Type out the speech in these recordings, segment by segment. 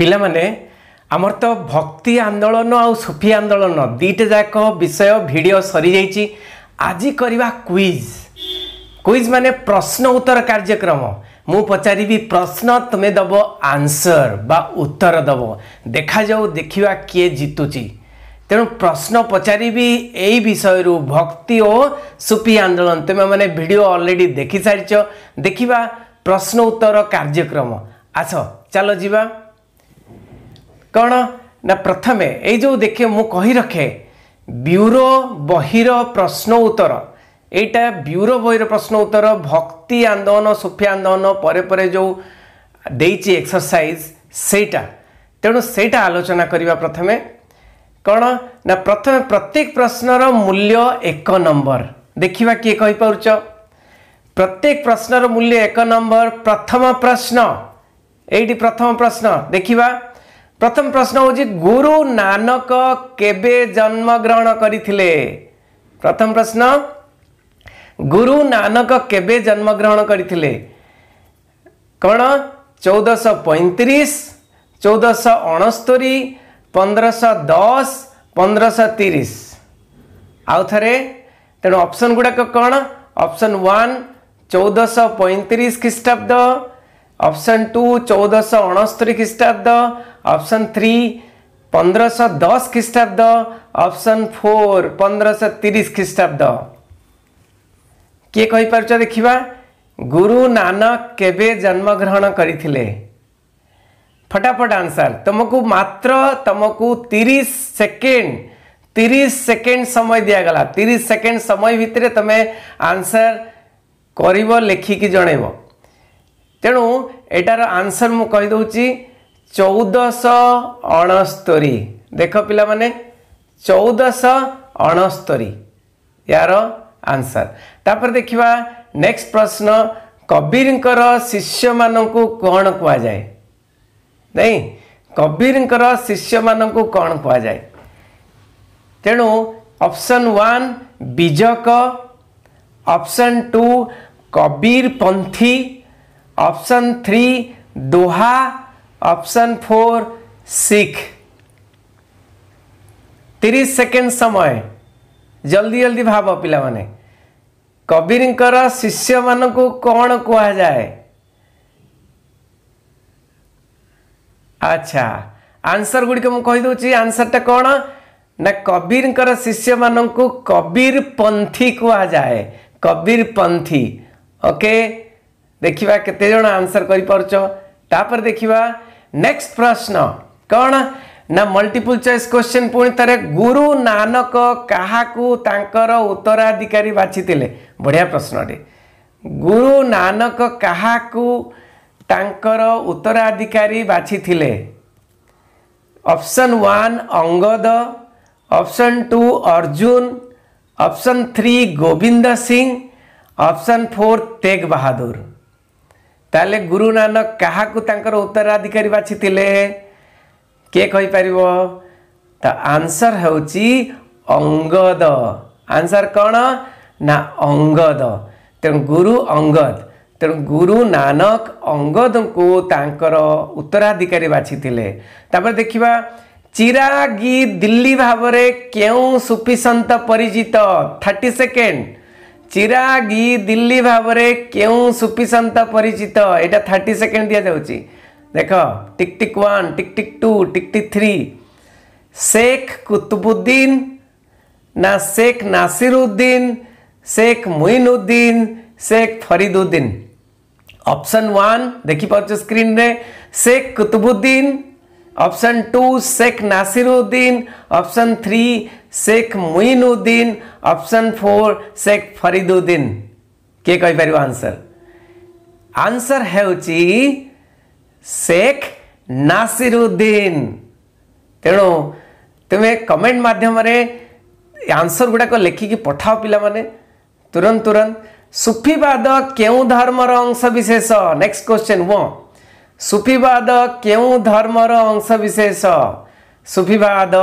ପିଲାମାନେ ଆମର ତ ଭକ୍ତି ଆନ୍ଦୋଳନ ଆଉ ସୁଫି ଆନ୍ଦୋଳନ ଦୁଇଟା ଯାକ ବିଷୟ ଭିଡ଼ିଓ ସରିଯାଇଛି ଆଜି କରିବା କୁଇଜ୍ କୁଇଜ୍ ମାନେ ପ୍ରଶ୍ନ ଉତ୍ତର କାର୍ଯ୍ୟକ୍ରମ ମୁଁ ପଚାରିବି ପ୍ରଶ୍ନ ତୁମେ ଦେବ ଆନ୍ସର୍ ବା ଉତ୍ତର ଦେବ ଦେଖାଯାଉ ଦେଖିବା କିଏ ଜିତୁଛି ତେଣୁ ପ୍ରଶ୍ନ ପଚାରିବି ଏଇ ବିଷୟରୁ ଭକ୍ତି ଓ ସୁପି ଆନ୍ଦୋଳନ ତୁମେମାନେ ଭିଡ଼ିଓ ଅଲରେଡ଼ି ଦେଖିସାରିଛ ଦେଖିବା ପ୍ରଶ୍ନ ଉତ୍ତର କାର୍ଯ୍ୟକ୍ରମ ଆସ ଚାଲ ଯିବା କ'ଣ ନା ପ୍ରଥମେ ଏଇ ଯେଉଁ ଦେଖେ ମୁଁ କହି ରଖେ ବ୍ୟୁରୋ ବହିର ପ୍ରଶ୍ନ ଉତ୍ତର ଏଇଟା ବ୍ୟୁରୋ ବହିର ପ୍ରଶ୍ନ ଉତ୍ତର ଭକ୍ତି ଆନ୍ଦୋଳନ ସୁଫି ଆନ୍ଦୋଳନ ପରେ ପରେ ଯେଉଁ ଦେଇଛି ଏକ୍ସରସାଇଜ୍ ସେଇଟା ତେଣୁ ସେଇଟା ଆଲୋଚନା କରିବା ପ୍ରଥମେ କ'ଣ ନା ପ୍ରଥମେ ପ୍ରତ୍ୟେକ ପ୍ରଶ୍ନର ମୂଲ୍ୟ ଏକ ନମ୍ବର ଦେଖିବା କିଏ କହିପାରୁଛ ପ୍ରତ୍ୟେକ ପ୍ରଶ୍ନର ମୂଲ୍ୟ ଏକ ନମ୍ବର ପ୍ରଥମ ପ୍ରଶ୍ନ ଏଇଠି ପ୍ରଥମ ପ୍ରଶ୍ନ ଦେଖିବା ପ୍ରଥମ ପ୍ରଶ୍ନ ହେଉଛି ଗୁରୁ ନାନକ କେବେ ଜନ୍ମଗ୍ରହଣ କରିଥିଲେ ପ୍ରଥମ ପ୍ରଶ୍ନ ଗୁରୁ ନାନକ କେବେ ଜନ୍ମଗ୍ରହଣ କରିଥିଲେ କ'ଣ ଚଉଦଶହ ପଇଁତିରିଶ ଚଉଦଶହ ଅଣସ୍ତୋରୀ ପନ୍ଦରଶହ ଦଶ ପନ୍ଦରଶହ ତିରିଶ ଆଉ ଥରେ ତେଣୁ ଅପସନ୍ ଗୁଡ଼ାକ କ'ଣ ଅପସନ୍ ୱାନ୍ ଚଉଦଶହ ପଇଁତିରିଶ ଖ୍ରୀଷ୍ଟାବ୍ଦ ଅପସନ୍ ଟୁ ଚଉଦଶହ ଅଣସ୍ତୋରୀ ଖ୍ରୀଷ୍ଟାବ୍ଦ অপশন 3 1510 খ্রিস্টাব্দ অপশন 4 1530 খ্রিস্টাব্দ কে কই পারছ দেখিবা গুরু নানক কেবে জন্ম গ্রহণ করি থিলে फटाफट आंसर तमको मात्र तमको 30 সেকেন্ড 30 সেকেন্ড সময় দিয়া গলা 30 সেকেন্ড সময় ভিতরে তুমি आंसर করিব লেখি কি জণাইব তেনু এটার आंसर मु কই দুচি पिला चौद अणस्तरी देख पहिला म चौध अनस्तोरी या आन्सर तेखि नेक्सट प्रश्न कबिरको शिष्य मन कुबिर शिष्य मन कु अप्सन वान् विजक अप्सन टु कबिर पन्थी अप्सन थ्री दोहा ऑप्शन फोर सिख तीस सेकेंड समय जल्दी जल्दी भाव पाने कबीर शिष्य मान को कौन कह जाए अच्छा आंसर गुड़िक मुझे टा कौन ना कबीर शिष्य मान को कबीर पंथी जाए कबीर पंथी ओके देखा केतज आंसर कर देखा ନେକ୍ସଟ ପ୍ରଶ୍ନ କ'ଣ ନା ମଲ୍ଟିପୁଲ ଚଏସ୍ କ୍ୱେଶ୍ଚିନ୍ ପୁଣି ଥରେ ଗୁରୁ ନାନକ କାହାକୁ ତାଙ୍କର ଉତ୍ତରାଧିକାରୀ ବାଛିଥିଲେ ବଢ଼ିଆ ପ୍ରଶ୍ନଟି ଗୁରୁ ନାନକ କାହାକୁ ତାଙ୍କର ଉତ୍ତରାଧିକାରୀ ବାଛିଥିଲେ option one Angad option two Arjun option three Gobind Singh option four Tegh Bahadur ତାହେଲେ ଗୁରୁ ନାନକ କାହାକୁ ତାଙ୍କର ଉତ୍ତରାଧିକାରୀ ବାଛିଥିଲେ କିଏ କହିପାରିବ ତ ଆନ୍ସର୍ ହେଉଛି ଅଙ୍ଗଦ ଆନ୍ସର୍ କ'ଣ ନା ଅଙ୍ଗଦ ତେଣୁ ଗୁରୁ ଅଙ୍ଗଦ ତେଣୁ ଗୁରୁ ନାନକ ଅଙ୍ଗଦଙ୍କୁ ତାଙ୍କର ଉତ୍ତରାଧିକାରୀ ବାଛିଥିଲେ ତାପରେ ଦେଖିବା ଚିରାଗି ଦିଲ୍ଲୀ ଭାବରେ କେଉଁ ସୁଫିସନ୍ତ ପରିଚିତ ଥାର୍ଟି ସେକେଣ୍ଡ चिरागी दिल्ली भाव क्यों सुफिशांत परिचित यहाँ थर्टी सेकेंड दि जा देख tick tick one tick tick two tick tick three Sheikh Qutubuddin ना शेख नासिरुद्दीन शेख मुइनुद्दीन शेख फरीदुद्दीन ऑप्शन वन देखिपार स्क्रीन रे Sheikh Qutubuddin option two Sheikh Nasiruddin option three Sheikh Moinuddin option four Sheikh Fariduddin किए कहीपर आंसर आंसर ହେଉଛି ଶେଖ ନାସିରୁଦ୍ଦିନ ତେଣୁ ତୁମେ କମେଣ୍ଟ ମାଧ୍ୟମରେ ଆନ୍ସର ଗୁଡ଼ାକ ଲେଖିକି ପଠାଅ ପିଲାମାନେ ତୁରନ୍ତ ତୁରନ୍ତ ସୁଫିବାଦ କେଉଁ ଧର୍ମର ଅଂଶବିଶେଷ ନେକ୍ସଟ କ୍ୱେଶ୍ଚନ୍ ୱାନ୍ सुफीवाद के धर्म अंश विशेष सुफीवाद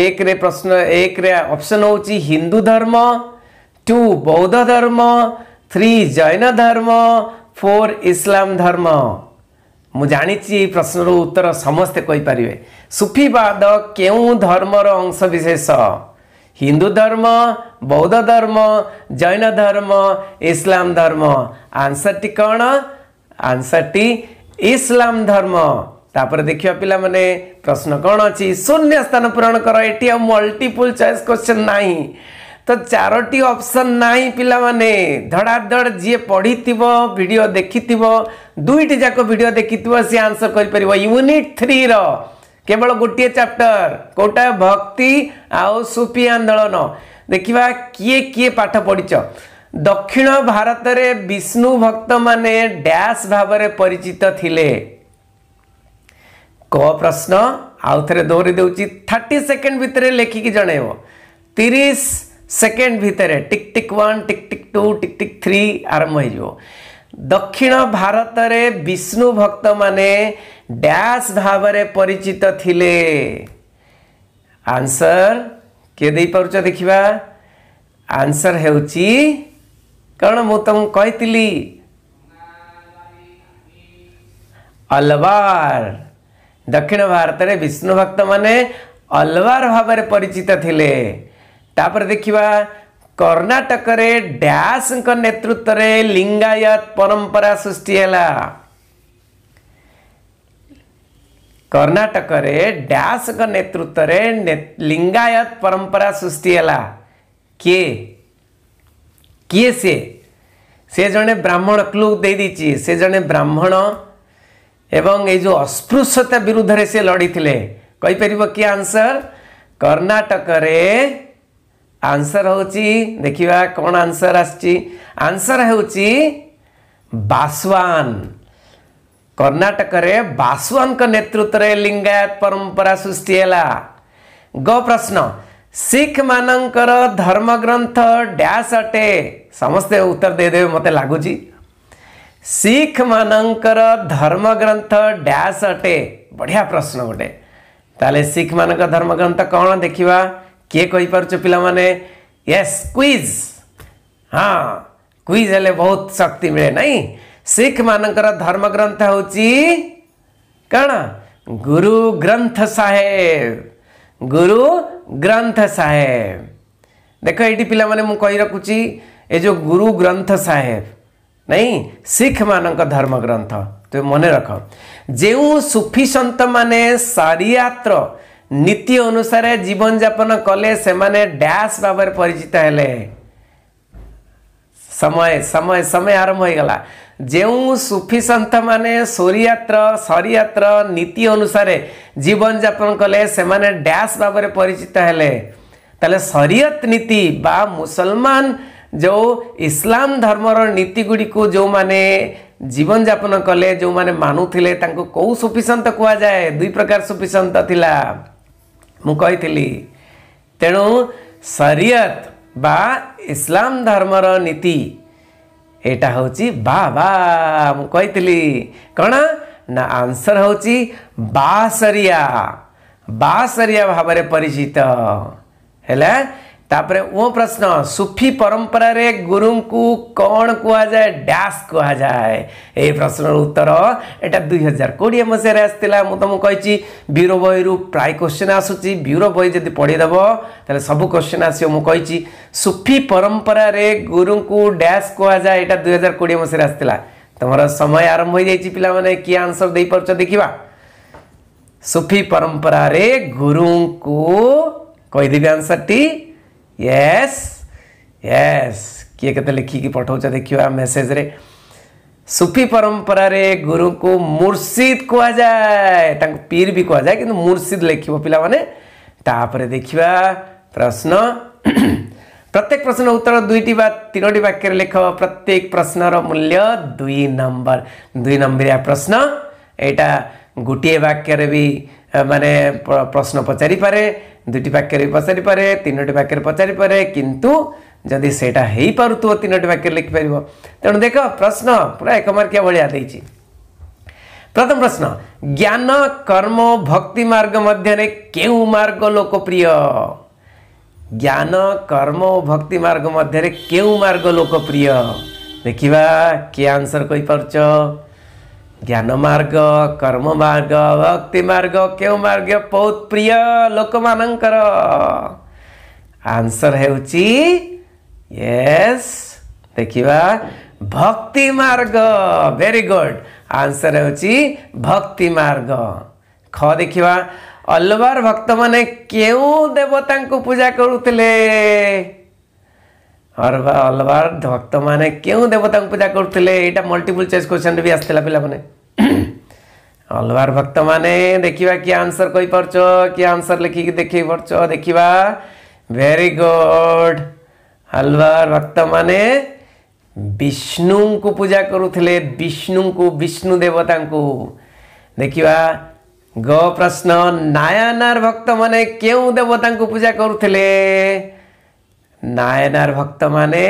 एक रे प्रश्न एक रे अप्सन हौ हिंदू धर्म टू बौद्ध धर्म थ्री जैन धर्म फोर इस्लाम धर्म म जा प्रश्न उत्तर समस्तेप सुफीवाद केही धर्म र अंश विशेष हिंदू धर्म बौद्ध धर्म जैन धर्म इस्लाम धर्म आन्सर टी आंसर टी इस्लाम धर्म तापर देख पे प्रश्न कौन अच्छी शून्य स्थान पूरण कर ये मल्टीपुल चॉइस क्वेश्चन ना तो चारोटी ऑप्शन ना पाने धड़ाधड़ जी पढ़ी थी वीडियो देखी थी दुईट जाक वीडियो देखी थी सी आंसर कर यूनिट थ्री रवल गोटे चैप्टर कौटा भक्ति आउ सुपी आंदोलन देखा किए किए पाठ पढ़ी দক্ষিণ ভারতরে বিষ্ণু ভক্ত মানে ড্যাশ ভাবে পরিচিত লে ক প্রশ্ন আউথরে দৌড়ি দেউছি থার্টি সেকেন্ড ভিতরে লেখিকি জনাইব তিরিশ সেকেন্ড ভিতরে tick tick one tick tick two tick tick three আরম্ভ হয়ে দক্ষিণ ভারতরে বিষ্ণু ভক্ত মানে ড্যাশ ভাবে পরিচিত লে আনসর কে দিয়ে পারুছ দেখিবা আনসর ହେଉଛି କାରଣ ମୁଁ ତୁମକୁ କହିଥିଲି ଅଲବାର ଦକ୍ଷିଣ ଭାରତରେ ବିଷ୍ଣୁ ଭକ୍ତମାନେ ଅଲବାର ଭାବରେ ପରିଚିତ ଥିଲେ ତାପରେ ଦେଖିବା କର୍ଣ୍ଣାଟକରେ ଡ୍ୟାସ୍ଙ୍କ ନେତୃତ୍ୱରେ ଲିଙ୍ଗାୟତ ପରମ୍ପରା ସୃଷ୍ଟି ହେଲା କର୍ଣ୍ଣାଟକରେ ଡ୍ୟାସ୍ଙ୍କ ନେତୃତ୍ୱରେ ଲିଙ୍ଗାୟତ ପରମ୍ପରା ସୃଷ୍ଟି ହେଲା କିଏ କିଏ ସିଏ ସେ ଜଣେ ବ୍ରାହ୍ମଣ କ୍ଲୁ ଦେଇଦେଇଛି ସେ ଜଣେ ବ୍ରାହ୍ମଣ ଏବଂ ଏଇ ଯେଉଁ ଅସ୍ପୃଶ୍ୟତା ବିରୁଦ୍ଧରେ ସେ ଲଢ଼ିଥିଲେ କହିପାରିବ କିଏ ଆନ୍ସର କର୍ଣ୍ଣାଟକରେ ଆନ୍ସର ହେଉଛି ଦେଖିବା କ'ଣ ଆନ୍ସର ଆସିଛି ଆନ୍ସର ହେଉଛି ବାସୱାନ କର୍ଣ୍ଣାଟକରେ ବାସୱାନଙ୍କ ନେତୃତ୍ୱରେ ଲିଙ୍ଗାୟତ ପରମ୍ପରା ସୃଷ୍ଟି ହେଲା ଗୋ ପ୍ରଶ୍ନ ଶିଖମାନଙ୍କର ଧର୍ମଗ୍ରନ୍ଥ ଡ୍ୟାସ୍ ଅଟେ ସମସ୍ତେ ଉତ୍ତର ଦେଇଦେବେ ମୋତେ ଲାଗୁଛି ଶିଖମାନଙ୍କର ଧର୍ମଗ୍ରନ୍ଥ ଡ୍ୟାସ୍ ଅଟେ ବଢ଼ିଆ ପ୍ରଶ୍ନ ଗୋଟେ ତାହେଲେ ଶିଖମାନଙ୍କ ଧର୍ମଗ୍ରନ୍ଥ କ'ଣ ଦେଖିବା କିଏ କହିପାରୁଛ ପିଲାମାନେ ୟେସ୍ କ୍ୱିଜ୍ ହଁ କ୍ୱିଜ୍ ହେଲେ ବହୁତ ଶକ୍ତି ମିଳେ ନାହିଁ ଶିଖମାନଙ୍କର ଧର୍ମଗ୍ରନ୍ଥ ହେଉଛି କ'ଣ ଗୁରୁ ଗ୍ରନ୍ଥ ସାହେବ ଗୁରୁ ଗ୍ରନ୍ଥ ସାହେବ ଦେଖ ଏଇଠି ପିଲାମାନେ ମୁଁ କହି ରଖୁଛି ଏ ଯେଉଁ ଗୁରୁ ଗ୍ରନ୍ଥ ସାହେବ ନାଇଁ ଶିଖମାନଙ୍କ ଧର୍ମଗ୍ରନ୍ଥ ତୁମେ ମନେ ରଖ ଯେଉଁ ସୁଫି ସନ୍ତମାନେ ସାରିଆତ୍ର ନୀତି ଅନୁସାରେ ଜୀବନଯାପନ କଲେ ସେମାନେ ଡ୍ୟାସ୍ ଭାବରେ ପରିଚିତ ହେଲେ ସମୟ ସମୟ ସମୟ ଆରମ୍ଭ ହୋଇଗଲା ଯେଉଁ ସୁଫି ସନ୍ଥମାନେ ସୋରିଆତ୍ର ସରିଆତ୍ର ନୀତି ଅନୁସାରେ ଜୀବନଯାପନ କଲେ ସେମାନେ ଡ୍ୟାସ୍ ଭାବରେ ପରିଚିତ ହେଲେ ତାହେଲେ ସରିୟତ ନୀତି ବା ମୁସଲମାନ ଯେଉଁ ଇସଲାମ ଧର୍ମର ନୀତିଗୁଡ଼ିକୁ ଯେଉଁମାନେ ଜୀବନଯାପନ କଲେ ଯେଉଁମାନେ ମାନୁଥିଲେ ତାଙ୍କୁ କେଉଁ ସୁଫିସନ୍ତ କୁହାଯାଏ ଦୁଇ ପ୍ରକାର ସୁଫିସନ୍ତ ଥିଲା ମୁଁ କହିଥିଲି ତେଣୁ ସରିୟତ ବା ଇସଲାମ ଧର୍ମର ନୀତି ଏଇଟା ହେଉଛି ବା ବା ମୁଁ କହିଥିଲି କ'ଣ ନା ଆନ୍ସର୍ ହେଉଛି ବାସରିଆ ବାସରିଆ ଭାବରେ ପରିଚିତ ହେଲା तापरे त प्रश्न सुफि परम्पर गुरु कु ड्यास कु प्रश्न र उत्तर एटा दुई हजार कि मस आमी बिरो बहिरु प्राय क्वेसन आसु ब्युरो बहिनी पढाइदेब तोसन आसँग सुफि परम्पर गुरुङ ड्यास कुवा एटा दुई हजार किडियो मसहे आमर समय आरम्भ पहिला कि आन्सर पर्छ देखि सुम्परे गुरुदे आन्सर टी यस यस किए कहते लिखिक पठाऊ देख मेसेज रे सूफी परंपरा रे गुरु को मुर्शिद कहा जाए पीर भी कहा जाए कि मुर्शिद लिख पेपर देखा प्रश्न प्रत्येक प्रश्न उत्तर दुईट तीनोटी वाक्य लिख प्रत्येक प्रश्नर मूल्य दुई नंबर दुई नंबरिया प्रश्न यटा गोटे वाक्य भी ମାନେ ପ୍ରଶ୍ନ ପଚାରିପାରେ ଦୁଇଟି ବାକ୍ୟରେ ବି ପଚାରିପାରେ ତିନୋଟି ବାକ୍ୟରେ ପଚାରିପାରେ କିନ୍ତୁ ଯଦି ସେଇଟା ହେଇପାରୁଥିବ ତିନୋଟି ବାକ୍ୟରେ ଲେଖିପାରିବ ତେଣୁ ଦେଖ ପ୍ରଶ୍ନ ପୁରା ଏକମାର୍କିଆ ଭଳିଆ ଦେଇଛି ପ୍ରଥମ ପ୍ରଶ୍ନ ଜ୍ଞାନ କର୍ମ ଭକ୍ତି ମାର୍ଗ ମଧ୍ୟରେ କେଉଁ ମାର୍ଗ ଲୋକପ୍ରିୟ ଜ୍ଞାନ କର୍ମ ଓ ଭକ୍ତି ମାର୍ଗ ମଧ୍ୟରେ କେଉଁ ମାର୍ଗ ଲୋକପ୍ରିୟ ଦେଖିବା କିଏ ଆନ୍ସର୍ କହିପାରୁଛ ଜ୍ଞାନ ମାର୍ଗ କର୍ମ ମାର୍ଗ ଭକ୍ତି ମାର୍ଗ କେଉଁ ମାର୍ଗ ବହୁତ ପ୍ରିୟ ଲୋକମାନଙ୍କର ଆନ୍ସର ହେଉଛି ୟେସ୍ ଦେଖିବା ଭକ୍ତି ମାର୍ଗ ଭେରି ଗୁଡ୍ ଆନ୍ସର ହେଉଛି ଭକ୍ତି ମାର୍ଗ ଖ ଦେଖିବା ଅଲବାର ଭକ୍ତମାନେ କେଉଁ ଦେବତାଙ୍କୁ ପୂଜା କରୁଥିଲେ हर अलवार भक्त मैंने क्यों देवता पूजा करते यहाँ मल्टीपुल चॉइस क्वेश्चन भी आसाला पे अलवार भक्त मैंने देखा किए आंसर कही पार्च किए आंसर लिखिक देख पारछ देखा भेरी गुड अलवार भक्त मैंने विष्णु को पूजा करुले विष्णु को विष्णु देवता को देखा ग प्रश्न नायनार भक्त मैंने क्यों देवता पूजा करुले नायनार भक्त मैने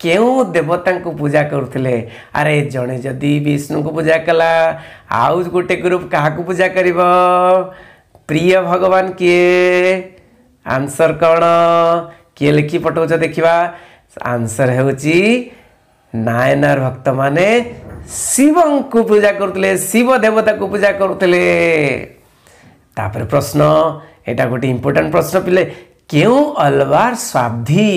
क्यों देवता पूजा करुले आरे जड़े जदि विष्णु को पूजा कला आउ गोटे ग्रुप क्या पूजा कर प्रिय भगवान किए आंसर कौन किए लिखी पठाऊ देखा आंसर है नायनार भक्त मैने शिव को पूजा करुले शिव देवता को पूजा करुले प्रश्न यहाँ गोटे इंपोर्टां प्रश्न पिले କେଉଁ ଅଲୱାର ସ୍ୱାବ୍ଧି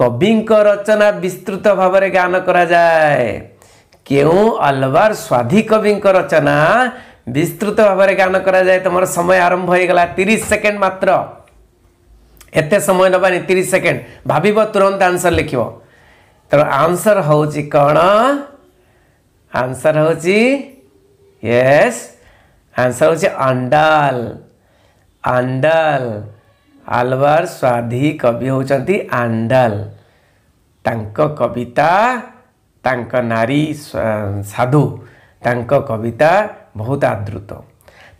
କବିଙ୍କ ରଚନା ବିସ୍ତୃତ ଭାବରେ ଗାନ କରାଯାଏ କେଉଁ ଅଲୱାର ସ୍ୱାଧୀ କବିଙ୍କ ରଚନା ବିସ୍ତୃତ ଭାବରେ ଗାନ କରାଯାଏ ତୁମର ସମୟ ଆରମ୍ଭ ହୋଇଗଲା ତିରିଶ ସେକେଣ୍ଡ ମାତ୍ର ଏତେ ସମୟ ନେବାନି ତିରିଶ ସେକେଣ୍ଡ ଭାବିବ ତୁରନ୍ତ ଆନ୍ସର ଲେଖିବ ତେଣୁ ଆନ୍ସର ହେଉଛି କ'ଣ ଆନ୍ସର ହେଉଛି ୟେସ୍ ଆନ୍ସର ହେଉଛି ଅଣ୍ଡାଲ ଅଣ୍ଡାଲ आलवार स्वाधी कवि हूँ आंडाल कविता नारी साधु कविता बहुत आदृत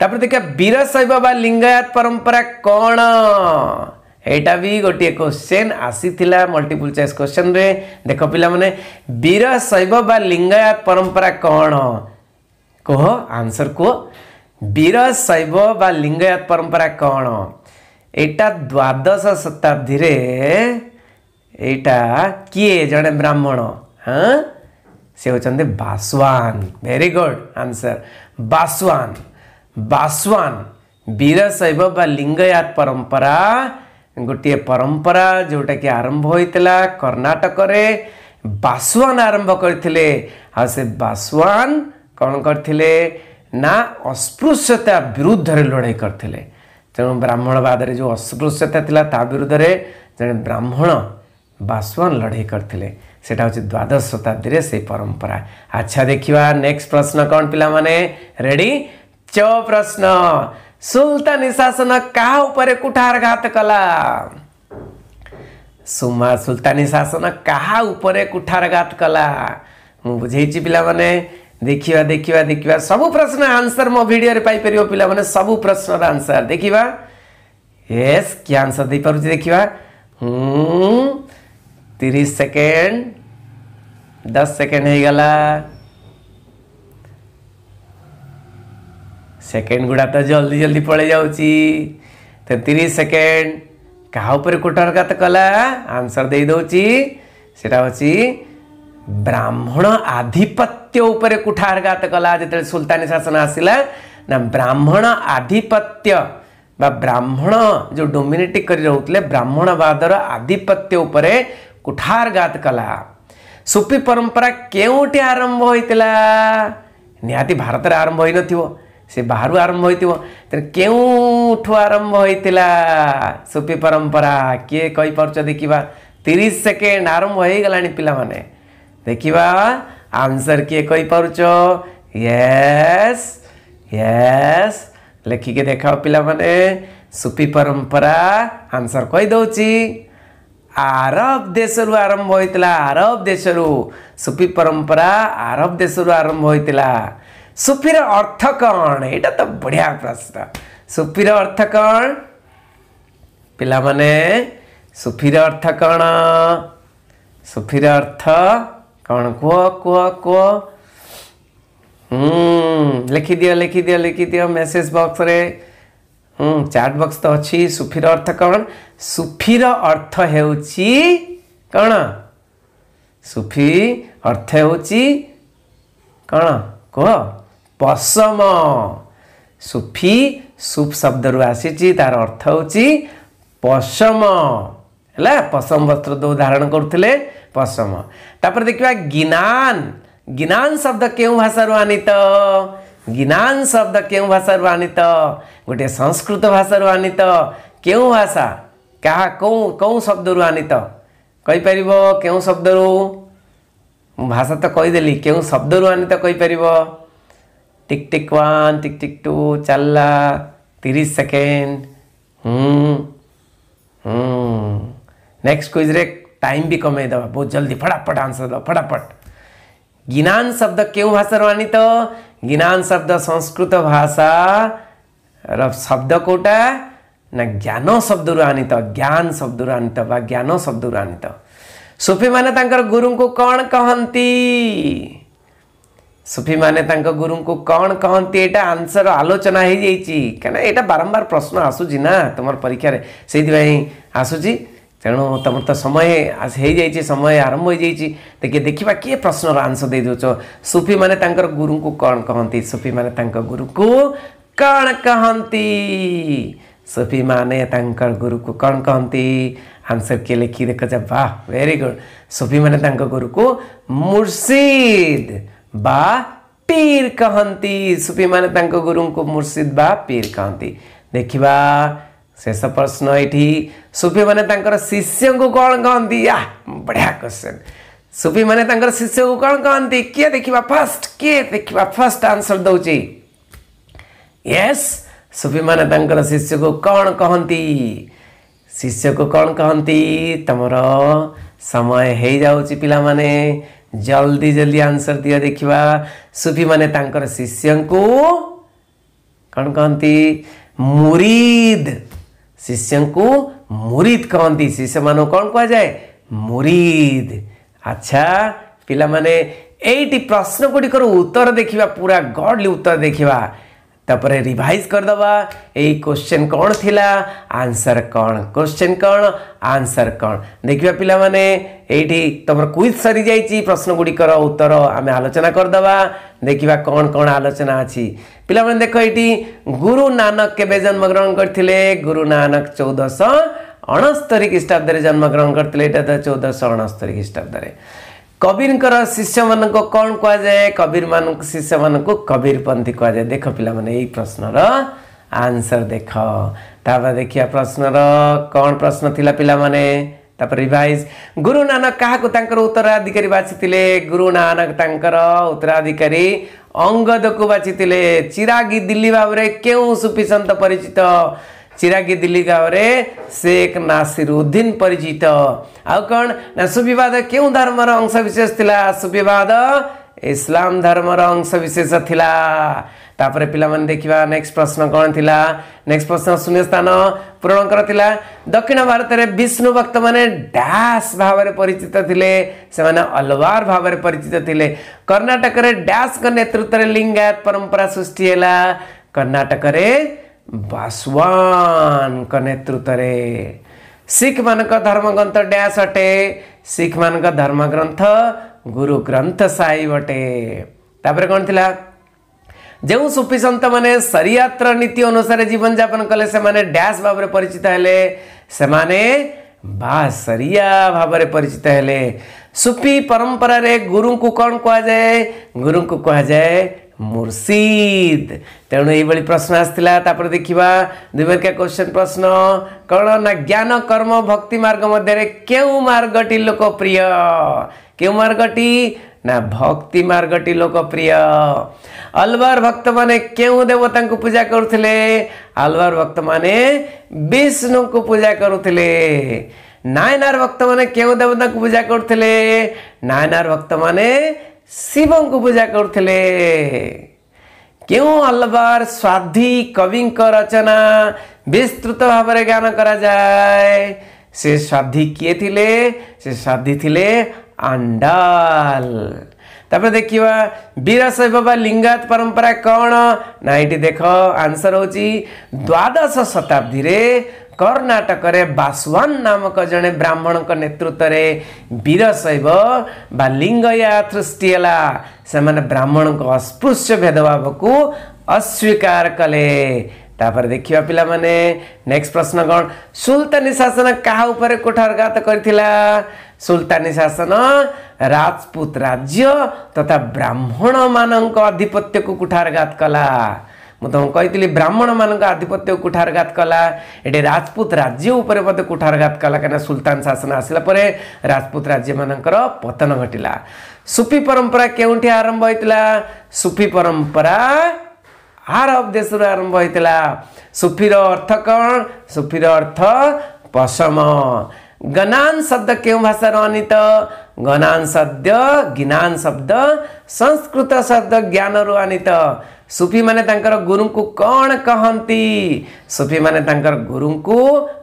तापर देख वीर शैव बा लिंगायत परंपरा कौन एटा भी गोटे क्वेश्चन आसी मल्टीपल चॉइस क्वेश्चन रे देखो पिला मने वीर शैव बा लिंगायत परंपरा कौन कहो आंसर को वीर शैव बा लिंगायत परंपरा कौन ଏଇଟା ଦ୍ୱାଦଶ ଶତାବ୍ଦୀରେ ଏଇଟା କିଏ ଜଣେ ବ୍ରାହ୍ମଣ ହଁ ସେ ହେଉଛନ୍ତି Basavanna very good answer Basavanna Basavanna Veerashaiva ବା ଲିଙ୍ଗୟାତ ପରମ୍ପରା ଗୋଟିଏ ପରମ୍ପରା ଯେଉଁଟାକି ଆରମ୍ଭ ହୋଇଥିଲା କର୍ଣ୍ଣାଟକରେ ବାସ୍ୱାନ ଆରମ୍ଭ କରିଥିଲେ ଆଉ ସେ ବାସ୍ୱାନ କ'ଣ କରିଥିଲେ ନା ଅସ୍ପୃଶ୍ୟତା ବିରୁଦ୍ଧରେ ଲଢ଼େଇ କରିଥିଲେ તેમ બ્રામણ મળવાદરે જો અસ્પૃશ્યતા તિલા તા વિરુદ્ધરે તે બ્રાહ્મણ બાસવાન લડઈ કરતલે સેટા હો દ્વાદશ સતા દરે સે પરંપરા આછા દેખીવા નેક્સ્ટ પ્રશ્ન કોણ પિલા મને રેડી ચ પ્રશ્ન સુલ્તાની શાસન કા ઉપર કુઠાર ગાત કલા સુમા સુલ્તાની શાસન કા ઉપર કુઠાર ગાત કલા હું બુજે ચી પિલા મને देखिवा देखा देखा सब प्रश्न आंसर मो भिड रे पे सब प्रश्न आंसर देखा ये के आंसर दे पार देखा हम्म सेकेंड दस सेकेंड सेकंड गला सेकेंड गुड़ा तो जल्दी जल्दी पड़े जाऊँगी तीस सेकेंड क्या कोठारघात कला आंसर दे दौर से ಬ್ರಾಹ್ಮಣ ಆಧಿಪತ್ಯ ಉಪರೆ ಕುಠಾರಘಾತ ಕಲಾ ಜೊತೆ ಸುಲ್ತಾನಿ ಶಾಸನ ಆಸಿಲ್ಲ ନା ବ୍ରାହ୍ମଣ ଆଧିପତ୍ୟ ବା ବ୍ରାହ୍ମଣ ଯେଉଁ ଡୋମିନେଟ୍ କରି ରହୁଥିଲେ ବ୍ରାହ୍ମଣବାଦର ଆଧିପତ୍ୟ ଉପରେ କୁଠାରଘାତ କଲା ସୁଫି ପରମ୍ପରା କେଉଁଠି ଆରମ୍ଭ ହୋଇଥିଲା ନିହାତି ଭାରତରେ ଆରମ୍ଭ ହୋଇନଥିବ ସେ ବାହାରୁ ଆରମ୍ଭ ହୋଇଥିବ ତେଣୁ କେଉଁଠୁ ଆରମ୍ଭ ହୋଇଥିଲା ସୁଫି ପରମ୍ପରା କିଏ କହିପାରୁଛ ଦେଖିବା ତିରିଶ ସେକେଣ୍ଡ ଆରମ୍ଭ ହୋଇଗଲାଣି ପିଲାମାନେ ଦେଖିବା ଆନ୍ସର୍ କିଏ କହିପାରୁଛ ୟେସ୍ ୟେସ୍ ଲେଖିକି ଦେଖାଅ ପିଲାମାନେ ସୁଫି ପରମ୍ପରା ଆନ୍ସର୍ କହିଦେଉଛି ଆରବ ଦେଶରୁ ଆରମ୍ଭ ହୋଇଥିଲା ଆରବ ଦେଶରୁ ସୁଫି ପରମ୍ପରା ଆରବ ଦେଶରୁ ଆରମ୍ଭ ହୋଇଥିଲା ସୁଫିର ଅର୍ଥ କ'ଣ ଏଇଟା ତ ବଢ଼ିଆ ପ୍ରଶ୍ନ ସୁଫିର ଅର୍ଥ କ'ଣ ପିଲାମାନେ ସୁଫିର ଅର୍ଥ କ'ଣ ସୁଫିର ଅର୍ଥ କ'ଣ କୁହ କୁହ କୁହ ଲେଖିଦିଅ ଲେଖିଦିଅ ଲେଖିଦିଅ ମେସେଜ ବକ୍ସରେ ହୁଁ ଚାଟ୍ ବକ୍ସ ତ ଅଛି ସୁଫିର ଅର୍ଥ କ'ଣ ସୁଫିର ଅର୍ଥ ହେଉଛି କ'ଣ ସୁଫି ଅର୍ଥ ହେଉଛି କ'ଣ କୁହ ପଶମ ସୁଫି ସୁପ୍ ଶବ୍ଦରୁ ଆସିଛି ତାର ଅର୍ଥ ହେଉଛି ପଶମ ହେଲା ପଶମ ବସ୍ତ୍ର ଯେଉଁ ଧାରଣ କରୁଥିଲେ ପଶମ ତାପରେ ଦେଖିବା ଗିନାନ ଗିନାନ ଶବ୍ଦ କେଉଁ ଭାଷାରୁ ଆଣିତ ଗିନାନ ଶବ୍ଦ କେଉଁ ଭାଷାରୁ ଆଣିତ ଗୋଟିଏ ସଂସ୍କୃତ ଭାଷାରୁ ଆଣିତ କେଉଁ ଭାଷା କାହା କେଉଁ କେଉଁ ଶବ୍ଦରୁ ଆଣିତ କହିପାରିବ କେଉଁ ଶବ୍ଦରୁ ମୁଁ ଭାଷା ତ କହିଦେଲି କେଉଁ ଶବ୍ଦରୁ ଆଣିତ କହିପାରିବ ଟିକ୍ ଟିକ୍ ୱାନ୍ ଟିକ୍ ଟିକ୍ ଟୁ ଚାଲିଲା ତିରିଶ ସେକେଣ୍ଡ ହୁଁ ହୁଁ ନେକ୍ସଟ କ୍ୱିଜ୍ରେ टाइम भी कमे दबा तो बहुत जल्दी फटाफट आंसर दवा फटाफट ज्ञान शब्द क्यों भाषा वाणी तो? तो ज्ञान शब्द संस्कृत भाषा र शब्द कोटा ना ज्ञान शब्द तो ज्ञान शब्द तो बा ज्ञान शब्द तो सुफी माने तांकर गुरु को कौन कहती सुफी माने तांकर गुरु को कौन कहती एटा आंसर आलोचना हो छी क्या एटा बारंबार प्रश्न जी ना तुम परीक्षा से जी ତେଣୁ ତୁମର ତ ସମୟ ହେଇଯାଇଛି ସମୟ ଆରମ୍ଭ ହୋଇଯାଇଛି ଟିକେ ଦେଖିବା କିଏ ପ୍ରଶ୍ନର ଆନ୍ସର ଦେଇଦେଉଛ ସୁଫିମାନେ ତାଙ୍କର ଗୁରୁଙ୍କୁ କ'ଣ କହନ୍ତି ସୁଫିମାନେ ତାଙ୍କ ଗୁରୁକୁ କ'ଣ କହନ୍ତି ସୁଫିମାନେ ତାଙ୍କର ଗୁରୁକୁ କ'ଣ କହନ୍ତି आंसर के लिए की देखा जाए वाह वेरी गुड सुफी मैंने गुरु को मुर्शिद बा पीर कहती सुफी मैंने गुरु को मुर्शिद बा पीर कहती देखा शेष प्रश्न ये सुफी मैंने शिष्य को कौन कहती या बढ़िया क्वेश्चन सुफी मैंने शिष्य को कौन कहती किए देखा फास्ट किए देखा फास्ट आंसर दौर यस सुफी मैंने शिष्य को कौन कहती शिष्य को कौन कहती तुम समय हो जाऊ पाने जल्दी जल्दी आंसर दि देखा सुफी मैंने शिष्य को कौन कहती मुरीद ଶିଷ୍ୟଙ୍କୁ ମୁରିଦ କହନ୍ତି ଶିଷ୍ୟମାନଙ୍କୁ କ'ଣ କୁହାଯାଏ ମୁରିଦ ଆଚ୍ଛା ପିଲାମାନେ ଏଇଠି ପ୍ରଶ୍ନ ଗୁଡ଼ିକର ଉତ୍ତର ଦେଖିବା ପୁରା ଗଡ଼ଲି ଉତ୍ତର ଦେଖିବା তারপরে রিভাইজ করদেবা এই কোশ্চেন কোণ লা আনসর কোণ কোশ্চেন কোণ আনসর কোণ দেখবা পিলামানে এইটি তোমার কুইজ সরি যাই প্রশ্নগুড়ির উত্তর আমি আলোচনা করদেবা দেখবা কোণ কোণ আলোচনা আছে পিলামানে দেখ এইটি গুরু নানক কেবে জন্মগ্রহণ করলে গুরু নানক চৌদশ অণস্তরী খ্রিস্টাব্দে জন্মগ্রহণ করলে এটা তো চৌদশ অণস্তরী খ্রিস্টাব্দে कविरको शिष्यान शिष्यान कविरपन्थी कुरा देख पहिला प्रश्न आन्सर देख्न प्रश्न रिवाइज गुरु नानक काी बाँिले गुरु नानक तर उत्तराधिक अङ्गको बाँचिले चिरा भावर केपिसन्त परिचित चिरागी दिल्ली गाँवरे शेख नासिरुद्दीन परिचित आउ कौन ना सुविवाद क्यों धर्म अंश विशेष थिला सुविवाद इस्लाम धर्म अंश विशेष थिला तापर पिलाମାନେ ଦେଖିବା ନେକ୍ସଟ ପ୍ରଶ୍ନ କ'ଣ ଥିଲା ନେକ୍ସଟ ପ୍ରଶ୍ନ ଶୂନ୍ୟ ସ୍ଥାନ ପୂରଣଙ୍କର ଥିଲା ଦକ୍ଷିଣ ଭାରତରେ ବିଷ୍ଣୁ ଭକ୍ତମାନେ ଡ୍ୟାସ୍ ଭାବରେ ପରିଚିତ ଥିଲେ ସେମାନେ ଅଲୱାର ଭାବରେ ପରିଚିତ ଥିଲେ କର୍ଣ୍ଣାଟକରେ ଡ୍ୟାସ୍ଙ୍କ ନେତୃତ୍ୱରେ ଲିଙ୍ଗାୟତ ପରମ୍ପରା ସୃଷ୍ଟି ହେଲା କର୍ଣ୍ଣାଟକରେ बासवान नेतृत्व में शिख मान धर्मग्रंथ डैश अटे शिख मान धर्मग्रंथ गुरु ग्रंथ साहिब अटे कौन थी जो सूफी सत मैंने सरयात्र नीति अनुसार जीवन जापन कले से डैश भाव में परिचित हेले से बासरिया भाव में परिचित हेले सुपी परंपर गुरु को कौन कहुए गुरु को कह जाए মুর্শিদ তেমন এইভাবে প্রশ্ন আসছিলা তারপরে দেখিবা দুইবারিকা কোশ্চেন প্রশ্ন কোণ না জ্ঞান কর্ম ভক্তি মার্গ মধ্যে কেউ মার্গটি লোকপ্রিয় কেউ মার্গটি ନା ଭକ୍ତି ମାର୍ଗଟି ଲୋକପ୍ରିୟ ଅଲୱାର ଭକ୍ତମାନେ କେଉଁ ଦେବତାଙ୍କୁ ପୂଜା କରୁଥିଲେ ଅଲୱାର ଭକ୍ତମାନେ ବିଷ୍ଣୁଙ୍କୁ ପୂଜା କରୁଥିଲେ ନାୟନାର ଭକ୍ତମାନେ କେଉଁ ଦେବତାଙ୍କୁ ପୂଜା କରୁଥିଲେ ନାୟନାର ଭକ୍ତମାନେ ଶିବଙ୍କୁ ପୂଜା କରୁଥିଲେ କେଉଁ ଅଲବାର ସ୍ୱାଧୀ କବିଙ୍କ ରଚନା ବିସ୍ତୃତ ଭାବରେ ଜ୍ଞାନ କରାଯାଏ ସେ ସ୍ୱାଧୀ କିଏ ଥିଲେ ସେ ସ୍ୱାଧୀ ଥିଲେ ଆଣ୍ଡାଲ ତାପରେ ଦେଖିବା ବୀର ଶୈବ ବା ଲିଙ୍ଗାତ ପରମ୍ପରା କ'ଣ ନା ଏଇଠି ଦେଖ ଆନ୍ସର୍ ହେଉଛି ଦ୍ୱାଦଶ ଶତାବ୍ଦୀରେ कर्नाटक रे बासवान नामक जने ब्राह्मण जन ब्राह्मणको नेतृत्वले वीर शैव बा माने ब्राह्मण सृष्टिलाह्मणको अस्पृश्य को अस्वीकार कले पिला माने नेक्स्ट प्रश्न कोन सुल्तानी शासन ऊपर करथिला सुल्तानी शासन राजपूत राज्य तथा ब्राह्मण मानन मनको आधिपत्यको कुठार घ कला म ति ब्राह्मण म आधिपत्य कुठारघात कला कला राजपूत राज्य उप कुठार कुठारघात कला कहाँ सुल्तान शासन आसलापे राजपूत राज्य म पतन घटि सुफि परम्परा केही आरम्भ हुन्छ सुपिरम्परा आरम्भ हैला सुिर अर्थ कन् सुफि अर्थ पशम गनान शब्द केही भाषाहरू अनित गणान शब्द गिनान शब्द संस्कृत शब्द ज्ञानहरू अनित ସୁଫିମାନେ ତାଙ୍କର ଗୁରୁଙ୍କୁ କ'ଣ କହନ୍ତି ସୁଫିମାନେ ତାଙ୍କର ଗୁରୁଙ୍କୁ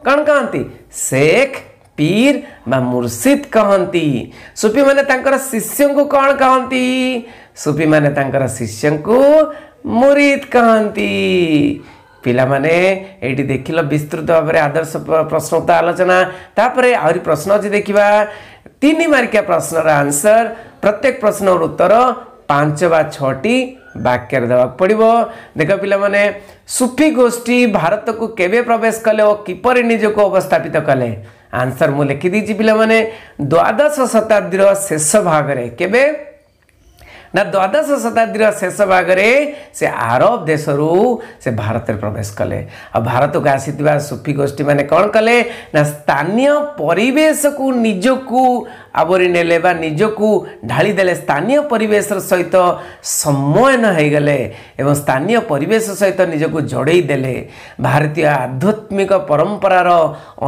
କ'ଣ କହନ୍ତି ଶେଖ ପୀର ବା ମୁର୍ସିଦ କହନ୍ତି ସୁଫିମାନେ ତାଙ୍କର ଶିଷ୍ୟଙ୍କୁ କ'ଣ କହନ୍ତି ସୁଫିମାନେ ତାଙ୍କର ଶିଷ୍ୟଙ୍କୁ ମୁରିଦ କହନ୍ତି ପିଲାମାନେ ଏଇଠି ଦେଖିଲ ବିସ୍ତୃତ ଭାବରେ ଆଦର୍ଶ ପ୍ରଶ୍ନୋତ୍ତର ଆଲୋଚନା ତାପରେ ଆହୁରି ପ୍ରଶ୍ନ ଅଛି ଦେଖିବା ତିନି ମାର୍କିଆ ପ୍ରଶ୍ନର ଆନ୍ସର ପ୍ରତ୍ୟେକ ପ୍ରଶ୍ନର ଉତ୍ତର ପାଞ୍ଚ ବା ଛଅଟି वाक्य देवा पड़ो देख पे सूफी गोष्ठी भारत को केवे प्रवेश कले और किपर निजक अवस्थापित कले आंसर मुझे लिखिदी पे द्वादश शताब्दी शेष भाग ना द्वादश शताब्दी शेष भाग में से आरब देश भारत प्रवेश कले भारत को आसी सूफी गोष्ठी मैंने कौन कले ना स्थानीय परेश को निजक ଆବରି ନେଲେ ବା ନିଜକୁ ଢାଳିଦେଲେ ସ୍ଥାନୀୟ ପରିବେଶର ସହିତ ସମ୍ମୟନ ହୋଇଗଲେ ଏବଂ ସ୍ଥାନୀୟ ପରିବେଶ ସହିତ ନିଜକୁ ଯୋଡ଼େଇ ଦେଲେ ଭାରତୀୟ ଆଧ୍ୟାତ୍ମିକ ପରମ୍ପରାର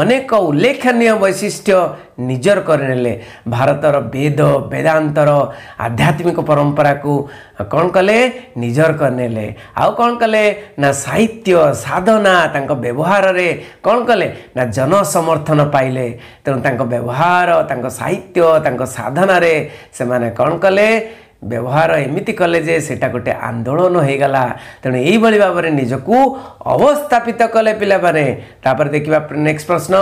ଅନେକ ଉଲ୍ଲେଖନୀୟ ବୈଶିଷ୍ଟ୍ୟ ନିଜର କରିନେଲେ ଭାରତର ବେଦ ବେଦାନ୍ତର ଆଧ୍ୟାତ୍ମିକ ପରମ୍ପରାକୁ କ'ଣ କଲେ ନିଜର କନେଲେ ଆଉ କ'ଣ କଲେ ନା ସାହିତ୍ୟ ସାଧନା ତାଙ୍କ ବ୍ୟବହାରରେ କ'ଣ କଲେ ନା ଜନସମର୍ଥନ ପାଇଲେ ତେଣୁ ତାଙ୍କ ବ୍ୟବହାର ତାଙ୍କ ସାହିତ୍ୟ ତାଙ୍କ ସାଧନାରେ ସେମାନେ କ'ଣ କଲେ ବ୍ୟବହାର ଏମିତି କଲେ ଯେ ସେଇଟା ଗୋଟେ ଆନ୍ଦୋଳନ ହୋଇଗଲା ତେଣୁ ଏଇଭଳି ଭାବରେ ନିଜକୁ ଅବସ୍ଥାପିତ କଲେ ପିଲାମାନେ ତାପରେ ଦେଖିବା ନେକ୍ସଟ ପ୍ରଶ୍ନ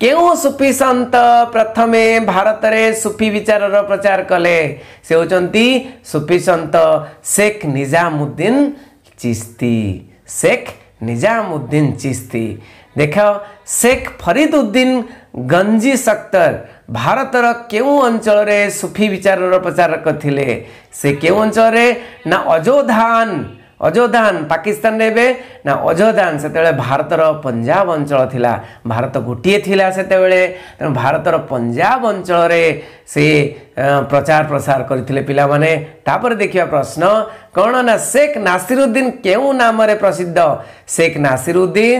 केही सुफी सन्त प्रथमे भारतले सुफि विचार र प्रचार कले सेन्टि सुफी सन्त शेख निजामुद्दीन चिस्ति शेख निजामुद्दिन चिस्ति देख फरीदुद्दीन गञ्जी सक्तर भारत र केही अञ्चल सुफी विचार प्रचार प्रचारले से अञ्चल न अझोधान ଅଯୋଧାନ ପାକିସ୍ତାନରେ ଏବେ ନା ଅଯୋଧାନ ସେତେବେଳେ ଭାରତର ପଞ୍ଜାବ ଅଞ୍ଚଳ ଥିଲା ଭାରତ ଗୋଟିଏ ଥିଲା ସେତେବେଳେ ତେଣୁ ଭାରତର ପଞ୍ଜାବ ଅଞ୍ଚଳରେ ସେ ପ୍ରଚାର ପ୍ରସାର କରିଥିଲେ ପିଲାମାନେ ତାପରେ ଦେଖିବା ପ୍ରଶ୍ନ କ'ଣ ନା ଶେଖ୍ ନାସିରୁଦ୍ଦିନ କେଉଁ ନାମରେ ପ୍ରସିଦ୍ଧ ଶେଖ୍ ନାସିରୁଦ୍ଦିନ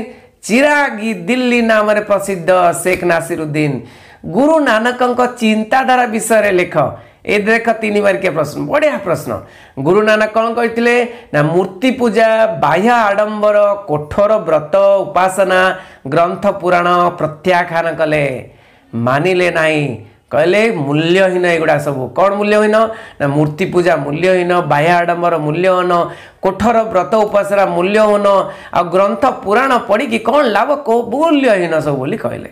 ଚିରାଗି ଦିଲ୍ଲୀ ନାମରେ ପ୍ରସିଦ୍ଧ ଶେଖ୍ ନାସିରୁଦ୍ଦିନ ଗୁରୁ ନାନକଙ୍କ ଚିନ୍ତାଧାରା ବିଷୟରେ ଲେଖ ଏ ଦେଖ ତିନି ମାରିକିଆ ପ୍ରଶ୍ନ ବଢ଼ିଆ ପ୍ରଶ୍ନ ଗୁରୁ ନାନା କ'ଣ କହିଥିଲେ ନା ମୂର୍ତ୍ତି ପୂଜା ବାହ୍ୟ ଆଡ଼ମ୍ବର କୋଠର ବ୍ରତ ଉପାସନା ଗ୍ରନ୍ଥ ପୁରାଣ ପ୍ରତ୍ୟାଖ୍ୟାନ କଲେ ମାନିଲେ ନାହିଁ କହିଲେ ମୂଲ୍ୟହୀନ ଏଗୁଡ଼ା ସବୁ କ'ଣ ମୂଲ୍ୟହୀନ ନା ମୂର୍ତ୍ତି ପୂଜା ମୂଲ୍ୟହୀନ ବାହ୍ୟ ଆଡ଼ମ୍ବର ମୂଲ୍ୟହୀନ କୋଠର ବ୍ରତ ଉପାସନା ମୂଲ୍ୟହୀନ ଆଉ ଗ୍ରନ୍ଥ ପୁରାଣ ପଢ଼ିକି କ'ଣ ଲାଭ କେଉଁ ମୂଲ୍ୟହୀନ ସବୁ ବୋଲି କହିଲେ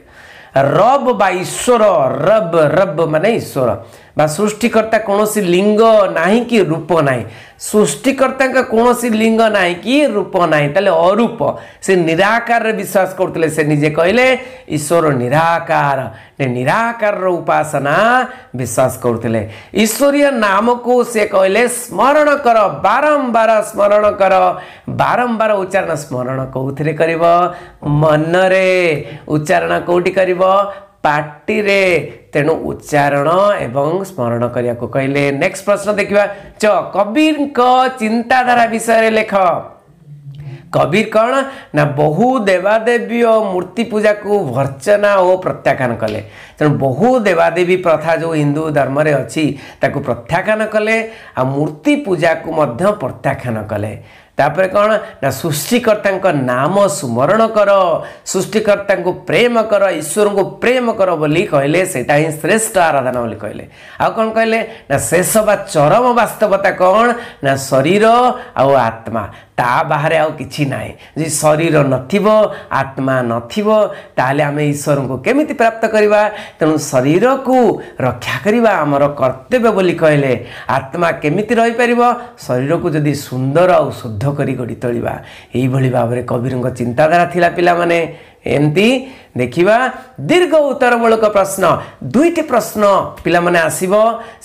ରବ ବା ଈଶ୍ୱର ରବ ରବ ମାନେ ଈଶ୍ୱର ବା ସୃଷ୍ଟିକର୍ତ୍ତା କୌଣସି ଲିଙ୍ଗ ନାହିଁ କି ରୂପ ନାହିଁ ସୃଷ୍ଟିକର୍ତ୍ତାଙ୍କ କୌଣସି ଲିଙ୍ଗ ନାହିଁ କି ରୂପ ନାହିଁ ତାହେଲେ ଅରୂପ ସେ ନିରାକାରରେ ବିଶ୍ୱାସ କରୁଥିଲେ ସେ ନିଜେ କହିଲେ ଈଶ୍ୱର ନିରାକାର ନିରାକାରର ଉପାସନା ବିଶ୍ୱାସ କରୁଥିଲେ ଈଶ୍ୱରୀୟ ନାମକୁ ସେ କହିଲେ ସ୍ମରଣ କର ବାରମ୍ବାର ସ୍ମରଣ କର ବାରମ୍ବାର ଉଚ୍ଚାରଣ ସ୍ମରଣ କେଉଁଥିରେ କରିବ ମନରେ ଉଚ୍ଚାରଣ କେଉଁଠି କରିବ ପାଟିରେ ତେଣୁ ଉଚ୍ଚାରଣ ଏବଂ ସ୍ମରଣ କରିବାକୁ କହିଲେ ନେକ୍ସଟ ପ୍ରଶ୍ନ ଦେଖିବା ଚ କବିରଙ୍କ ଚିନ୍ତାଧାରା ବିଷୟରେ ଲେଖ କବିର କ'ଣ ନା ବହୁ ଦେବାଦେବୀ ଓ ମୂର୍ତ୍ତି ପୂଜାକୁ ଭର୍ଚ୍ଚନା ଓ ପ୍ରତ୍ୟାଖ୍ୟାନ କଲେ ତେଣୁ ବହୁ ଦେବାଦେବୀ ପ୍ରଥା ଯେଉଁ ହିନ୍ଦୁ ଧର୍ମରେ ଅଛି ତାକୁ ପ୍ରତ୍ୟାଖ୍ୟାନ କଲେ ଆଉ ମୂର୍ତ୍ତି ପୂଜାକୁ ମଧ୍ୟ ପ୍ରତ୍ୟାଖ୍ୟାନ କଲେ ତାପରେ କ'ଣ ନା ସୃଷ୍ଟିକର୍ତ୍ତାଙ୍କ ନାମ ସ୍ମରଣ କର ସୃଷ୍ଟିକର୍ତ୍ତାଙ୍କୁ ପ୍ରେମ କର ଈଶ୍ୱରଙ୍କୁ ପ୍ରେମ କର ବୋଲି କହିଲେ ସେଇଟା ହିଁ ଶ୍ରେଷ୍ଠ ଆରାଧନା ବୋଲି କହିଲେ ଆଉ କ'ଣ କହିଲେ ନା ଶେଷ ବା ଚରମ ବାସ୍ତବତା କ'ଣ ନା ଶରୀର ଆଉ ଆତ୍ମା ତା ବାହାରେ ଆଉ କିଛି ନାହିଁ ଯଦି ଶରୀର ନଥିବ ଆତ୍ମା ନଥିବ ତାହେଲେ ଆମେ ଈଶ୍ୱରଙ୍କୁ କେମିତି ପ୍ରାପ୍ତ କରିବା ତେଣୁ ଶରୀରକୁ ରକ୍ଷା କରିବା ଆମର କର୍ତ୍ତବ୍ୟ ବୋଲି କହିଲେ ଆତ୍ମା କେମିତି ରହିପାରିବ ଶରୀରକୁ ଯଦି ସୁନ୍ଦର ଆଉ ଶୁଦ୍ଧ କରି ଗଢ଼ି ତୋଳିବା ଏଇଭଳି ଭାବରେ କବିରଙ୍କ ଚିନ୍ତାଧାରା ଥିଲା ପିଲାମାନେ ଏମିତି ଦେଖିବା ଦୀର୍ଘ ଉତ୍ତରମୂଳକ ପ୍ରଶ୍ନ ଦୁଇଟି ପ୍ରଶ୍ନ ପିଲାମାନେ ଆସିବ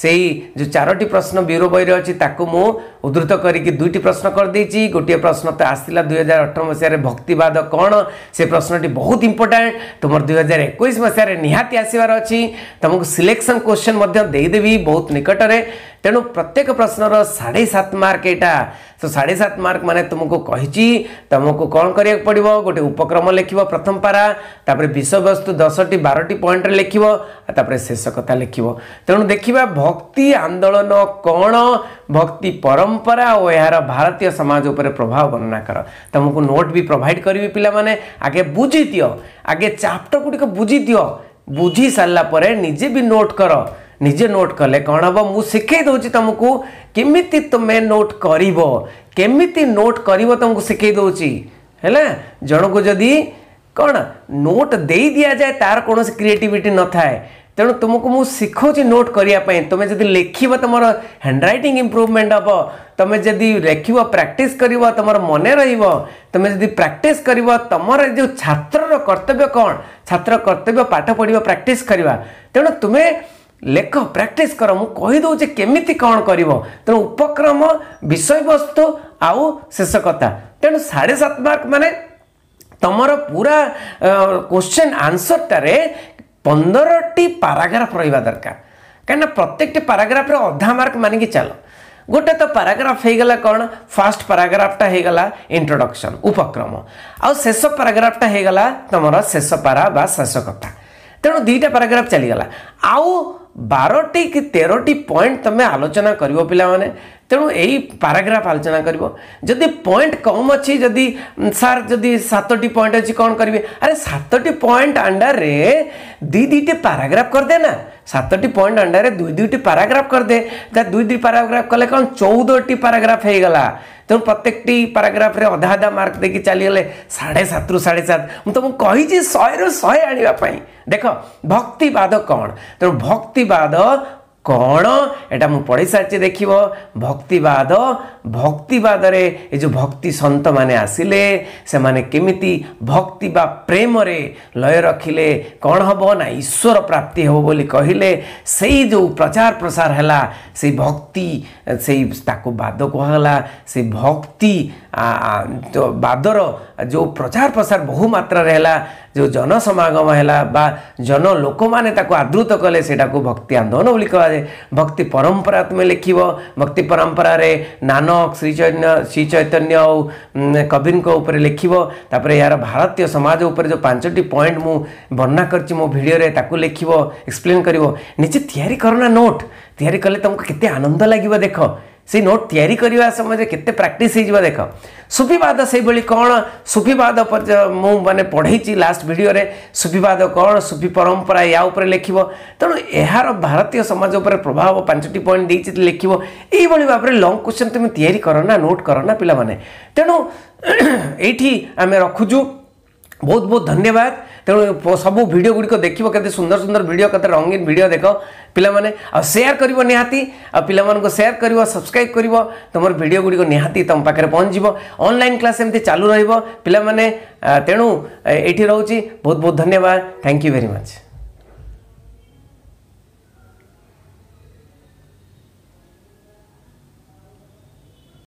ସେଇ ଯେଉଁ ଚାରୋଟି ପ୍ରଶ୍ନ ବ୍ୟୁରୋ ବହିରେ ଅଛି ତାକୁ ମୁଁ ଉଦ୍ଧୃତ କରିକି ଦୁଇଟି ପ୍ରଶ୍ନ କରିଦେଇଛି ଗୋଟିଏ ପ୍ରଶ୍ନ ତ ଆସିଲା ଦୁଇହଜାର ଅଠର ମସିହାରେ ଭକ୍ତିବାଦ କ'ଣ ସେ ପ୍ରଶ୍ନଟି ବହୁତ ଇମ୍ପୋର୍ଟାଣ୍ଟ ତୁମର ଦୁଇହଜାର ଏକୋଇଶ ମସିହାରେ ନିହାତି ଆସିବାର ଅଛି ତୁମକୁ ସିଲେକ୍ସନ୍ କୋଶ୍ଚିନ୍ ମଧ୍ୟ ଦେଇଦେବି ବହୁତ ନିକଟରେ ତେଣୁ ପ୍ରତ୍ୟେକ ପ୍ରଶ୍ନର ସାଢ଼େ ସାତ ମାର୍କ ଏଇଟା ତ ସାଢ଼େ ସାତ ମାର୍କ ମାନେ ତୁମକୁ କହିଛି ତୁମକୁ କ'ଣ କରିବାକୁ ପଡ଼ିବ ଗୋଟେ ଉପକ୍ରମ ଲେଖିବ ପ୍ରଥମ ପାରା ତାପରେ ବିଷୟବସ୍ତୁ ଦଶଟି ବାରଟି ପଏଣ୍ଟରେ ଲେଖିବ ଆଉ ତାପରେ ଶେଷ କଥା ଲେଖିବ ତେଣୁ ଦେଖିବା ଭକ୍ତି ଆନ୍ଦୋଳନ କ'ଣ ଭକ୍ତି ପରମ୍ପରା ଓ ଏହାର ଭାରତୀୟ ସମାଜ ଉପରେ ପ୍ରଭାବ ବର୍ଣ୍ଣନା କର ତୁମକୁ ନୋଟ୍ ବି ପ୍ରୋଭାଇଡ଼ କରିବି ପିଲାମାନେ ଆଗେ ବୁଝିଦିଅ ଆଗେ ଚାପ୍ଟର ଗୁଡ଼ିକ ବୁଝିଦିଅ ବୁଝି ସାରିଲା ପରେ ନିଜେ ବି ନୋଟ୍ କର ନିଜେ ନୋଟ୍ କଲେ କ'ଣ ହେବ ମୁଁ ଶିଖେଇ ଦେଉଛି ତୁମକୁ କେମିତି ତୁମେ ନୋଟ୍ କରିବ କେମିତି ନୋଟ୍ କରିବ ତୁମକୁ ଶିଖେଇ ଦେଉଛି ହେଲା ଜଣକୁ ଯଦି କ'ଣ ନୋଟ୍ ଦେଇ ଦିଆଯାଏ ତା'ର କୌଣସି କ୍ରିଏଟିଭିଟି ନଥାଏ ତେଣୁ ତୁମକୁ ମୁଁ ଶିଖାଉଛି ନୋଟ୍ କରିବା ପାଇଁ ତୁମେ ଯଦି ଲେଖିବ ତୁମର ହ୍ୟାଣ୍ଡ ରାଇଟିଂ ଇମ୍ପ୍ରୁଭମେଣ୍ଟ ହେବ ତୁମେ ଯଦି ଲେଖିବ ପ୍ରାକ୍ଟିସ୍ କରିବ ତୁମର ମନେ ରହିବ ତୁମେ ଯଦି ପ୍ରାକ୍ଟିସ୍ କରିବ ତୁମର ଯେଉଁ ଛାତ୍ରର କର୍ତ୍ତବ୍ୟ କ'ଣ ଛାତ୍ର କର୍ତ୍ତବ୍ୟ ପାଠ ପଢ଼ିବା ପ୍ରାକ୍ଟିସ୍ କରିବା ତେଣୁ ତୁମେ ଲେଖ ପ୍ରାକ୍ଟିସ୍ କର ମୁଁ କହିଦେଉଛି କେମିତି କ'ଣ କରିବ ତେଣୁ ଉପକ୍ରମ ବିଷୟବସ୍ତୁ ଆଉ ଶେଷ କଥା ତେଣୁ ସାଢ଼େ ସାତ ମାର୍କ ମାନେ ତମର ପୁରା କୋଶ୍ଚିନ୍ ଆନ୍ସର୍ଟାରେ ପନ୍ଦରଟି ପାରାଗ୍ରାଫ୍ ରହିବା ଦରକାର କାହିଁକିନା ପ୍ରତ୍ୟେକଟି ପାରାଗ୍ରାଫ୍ରେ ଅଧା ମାର୍କ ମାନିକି ଚାଲ ଗୋଟେ ତ ପାରାଗ୍ରାଫ୍ ହେଇଗଲା କ'ଣ ଫାଷ୍ଟ ପାରାଗ୍ରାଫ୍ଟା ହେଇଗଲା ଇଣ୍ଟ୍ରୋଡକ୍ସନ୍ ଉପକ୍ରମ ଆଉ ଶେଷ ପାରାଗ୍ରାଫ୍ଟା ହେଇଗଲା ତୁମର ଶେଷ ପାରା ବା ଶେଷ କଥା ତେଣୁ ଦୁଇଟା ପାରାଗ୍ରାଫ୍ ଚାଲିଗଲା ଆଉ ବାରଟି କି ତେରଟି ପଏଣ୍ଟ ତୁମେ ଆଲୋଚନା କରିବ ପିଲାମାନେ ତେଣୁ ଏଇ ପାରାଗ୍ରାଫ ଆଲୋଚନା କରିବ ଯଦି ପଏଣ୍ଟ କମ୍ ଅଛି ଯଦି ସାର୍ ଯଦି ସାତଟି ପଏଣ୍ଟ ଅଛି କ'ଣ କରିବେ ଆରେ ସାତଟି ପଏଣ୍ଟ ଅଣ୍ଡାରେ ଦୁଇ ଦୁଇଟି ପାରାଗ୍ରାଫ କରିଦେ ନା ସାତଟି ପଏଣ୍ଟ ଅଣ୍ଡାରେ ଦୁଇ ଦୁଇଟି ପାରାଗ୍ରାଫ କରିଦେ ତା ଦୁଇ ଦୁଇ ପାରାଗ୍ରାଫ କଲେ କ'ଣ ଚଉଦଟି ପାରାଗ୍ରାଫ ହେଇଗଲା ତେଣୁ ପ୍ରତ୍ୟେକଟି ପାରାଗ୍ରାଫରେ ଅଧା ଅଧା ମାର୍କ ଦେଇକି ଚାଲିଗଲେ ସାଢ଼େ ସାତରୁ ସାଢ଼େ ସାତ ମୁଁ ତୁମକୁ କହିଛି ଶହେରୁ ଶହେ ଆଣିବା ପାଇଁ ଦେଖ ଭକ୍ତିବାଦ କ'ଣ ତେଣୁ ଭକ୍ତିବାଦ କ'ଣ ଏଇଟା ମୁଁ ପଢ଼ି ସାରିଛି ଦେଖିବ ଭକ୍ତିବାଦ ଭକ୍ତିବାଦରେ ଏ ଯେଉଁ ଭକ୍ତି ସନ୍ତମାନେ ଆସିଲେ ସେମାନେ କେମିତି ଭକ୍ତି ବା ପ୍ରେମରେ ଲୟ ରଖିଲେ କ'ଣ ହେବ ନା ଈଶ୍ୱର ପ୍ରାପ୍ତି ହେବ ବୋଲି କହିଲେ ସେଇ ଯେଉଁ ପ୍ରଚାର ପ୍ରସାର ହେଲା ସେଇ ଭକ୍ତି ସେଇ ତାକୁ ବାଦ କୁହାଗଲା ସେ ଭକ୍ତି ବାଦର ଯେଉଁ ପ୍ରଚାର ପ୍ରସାର ବହୁ ମାତ୍ରାରେ ହେଲା ଯେଉଁ ଜନସମାଗମ ହେଲା ବା ଜନ ଲୋକମାନେ ତାକୁ ଆଦୃତ କଲେ ସେଟାକୁ ଭକ୍ତି ଆନ୍ଦୋଳନ ବୋଲି କୁହାଯାଏ ଭକ୍ତି ପରମ୍ପରା ତୁମେ ଲେଖିବ ଭକ୍ତି ପରମ୍ପରାରେ ନାନ ଶ୍ରୀ ଚୈତନ୍ୟ ଶ୍ରୀ ଚୈତନ୍ୟ ଆଉ କବିରଙ୍କ ଉପରେ ଲେଖିବ ତାପରେ ଏହାର ଭାରତୀୟ ସମାଜ ଉପରେ ଯେଉଁ ପାଞ୍ଚଟି ପଏଣ୍ଟ ମୁଁ ବର୍ଣ୍ଣନା କରିଛି ମୋ ଭିଡ଼ିଓରେ ତାକୁ ଲେଖିବ ଏକ୍ସପ୍ଲେନ୍ କରିବ ନିଜେ ତିଆରି କରନା ନୋଟ୍ ତିଆରି କଲେ ତୁମକୁ କେତେ ଆନନ୍ଦ ଲାଗିବ ଦେଖ से नोट या समय केाक्ट हो देख सुफिवाद से भाई कौन सुफिवाद मु मैंने पढ़े लास्ट भिडियो सुफिवाद कौन सुफी परंपरा या उपर लिख तेणु यार भारतीय समाज पर प्रभाव पांचटी पॉइंट दे लिख यही भाव में लंग क्वेश्चन तुम या नोट कर ना पे तेणु ये आम रखुचु बहुत बहुत धन्यवाद तेणु सब भिड गुड़िक देखो कैसे सुंदर सुंदर भिड कैसे रंगीन भिड देख पाने सेयार कर निहाती पे सेयार कर सब्सक्राइब कर तुम भिड गुड़िक निहाती तुम पाखे पहुँचे अनलाइन क्लास एमती चालू रिले तेणु ये रोचे बहुत बहुत धन्यवाद थैंक यू भेरी मच